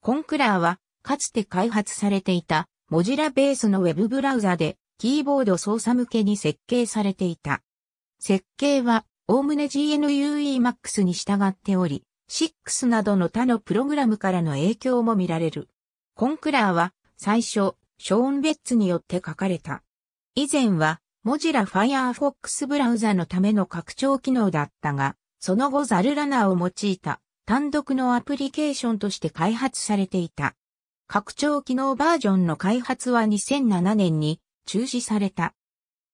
コンクラーは、かつて開発されていた、モジラベースのウェブブラウザで、キーボード操作向けに設計されていた。設計は、おおむね GNUEMAX に従っており、6などの他のプログラムからの影響も見られる。コンクラーは、最初、ショーン・ベッツによって書かれた。以前は、モジラファイアーフォックスブラウザのための拡張機能だったが、その後ザルラナーを用いた単独のアプリケーションとして開発されていた。拡張機能バージョンの開発は2007年に中止された。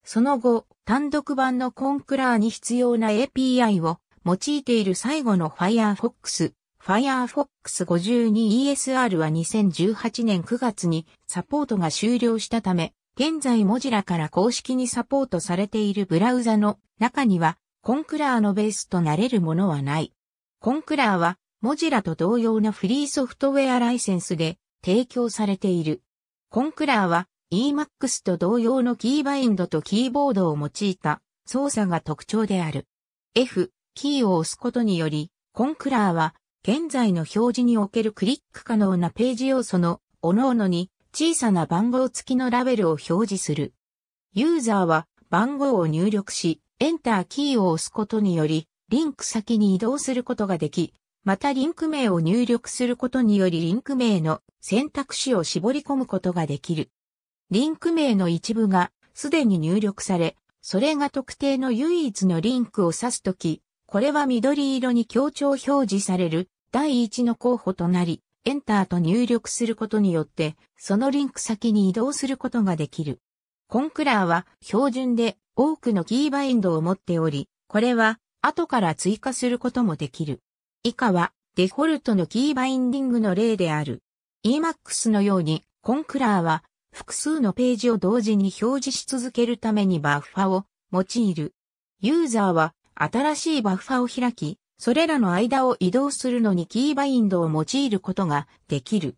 その後、単独版のコンクラーに必要な API を用いている最後の Firefox、Firefox 52ESR は2018年9月にサポートが終了したため、現在モジラから公式にサポートされているブラウザの中にはコンクラーのベースとなれるものはない。コンクラーは、モジラと同様なフリーソフトウェアライセンスで提供されている。コンクラーは e m a x と同様のキーバインドとキーボードを用いた操作が特徴である。F、キーを押すことにより、コンクラーは現在の表示におけるクリック可能なページ要素の各々に小さな番号付きのラベルを表示する。ユーザーは番号を入力し、エンターキーを押すことにより、リンク先に移動することができ、またリンク名を入力することによりリンク名の選択肢を絞り込むことができる。リンク名の一部がすでに入力され、それが特定の唯一のリンクを指すとき、これは緑色に強調表示される第一の候補となり、エンターと入力することによって、そのリンク先に移動することができる。コンクラーは標準で多くのキーバインドを持っており、これは後から追加することもできる。以下は、デフォルトのキーバインディングの例である。e m a x のように、コンクラーは、複数のページを同時に表示し続けるためにバッファを用いる。ユーザーは、新しいバッファを開き、それらの間を移動するのにキーバインドを用いることができる。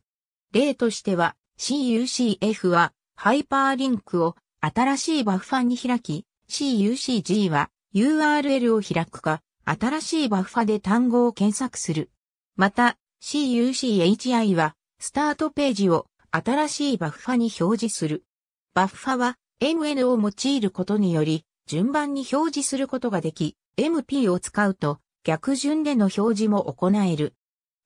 例としては、CUCF はハイパーリンクを新しいバッファに開き、CUCG は URL を開くか、新しいバッファで単語を検索する。また、CUCHI は、スタートページを新しいバッファに表示する。バッファは MN を用いることにより、順番に表示することができ、MP を使うと逆順での表示も行える。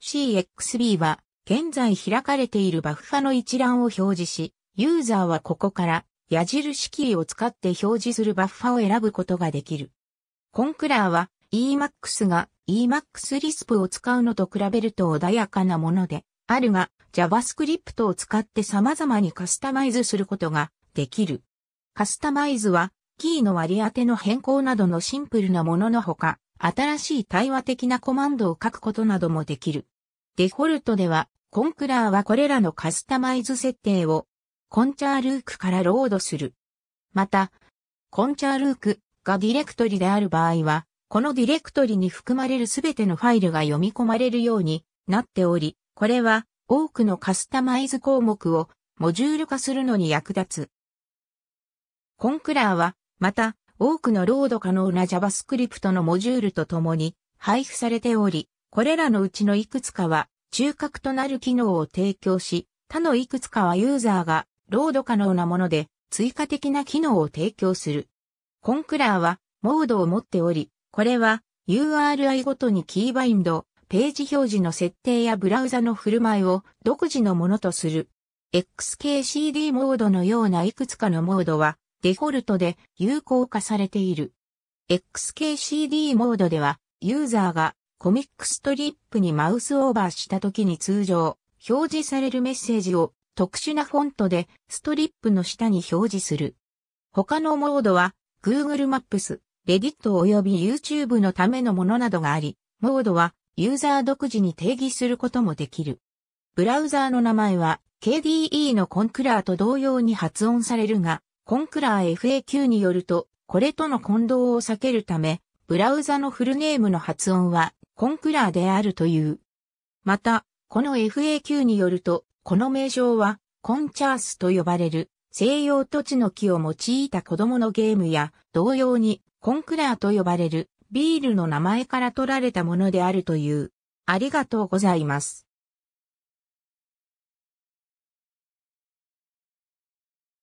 CXB は現在開かれているバッファの一覧を表示し、ユーザーはここから矢印キーを使って表示するバッファを選ぶことができる。コンクラーは EMAX が EMAX リスプを使うのと比べると穏やかなものであるが JavaScript を使って様々にカスタマイズすることができる。カスタマイズはキーの割り当ての変更などのシンプルなもののほか、新しい対話的なコマンドを書くことなどもできる。デフォルトでは、コンクラーはこれらのカスタマイズ設定を、コンチャールークからロードする。また、コンチャールーク、がディレクトリである場合は、このディレクトリに含まれるすべてのファイルが読み込まれるようになっており、これは多くのカスタマイズ項目をモジュール化するのに役立つ。コンクラーは、また、多くのロード可能な JavaScript のモジュールとともに配布されており、これらのうちのいくつかは中核となる機能を提供し、他のいくつかはユーザーがロード可能なもので追加的な機能を提供する。コンクラーはモードを持っており、これは URI ごとにキーバインド、ページ表示の設定やブラウザの振る舞いを独自のものとする。XKCD モードのようないくつかのモードはデフォルトで有効化されている。XKCD モードではユーザーがコミックストリップにマウスオーバーした時に通常表示されるメッセージを特殊なフォントでストリップの下に表示する。他のモードは Google マップス、r e d ッ i t 及び YouTube のためのものなどがあり、モードはユーザー独自に定義することもできる。ブラウザーの名前は KDE のコンクラーと同様に発音されるが、コンクラー FAQ によると、これとの混同を避けるため、ブラウザのフルネームの発音はコンクラーであるという。また、この FAQ によると、この名称はコンチャースと呼ばれる西洋土地の木を用いた子供のゲームや、同様にコンクラーと呼ばれるビールの名前から取られたものであるという。ありがとうございます。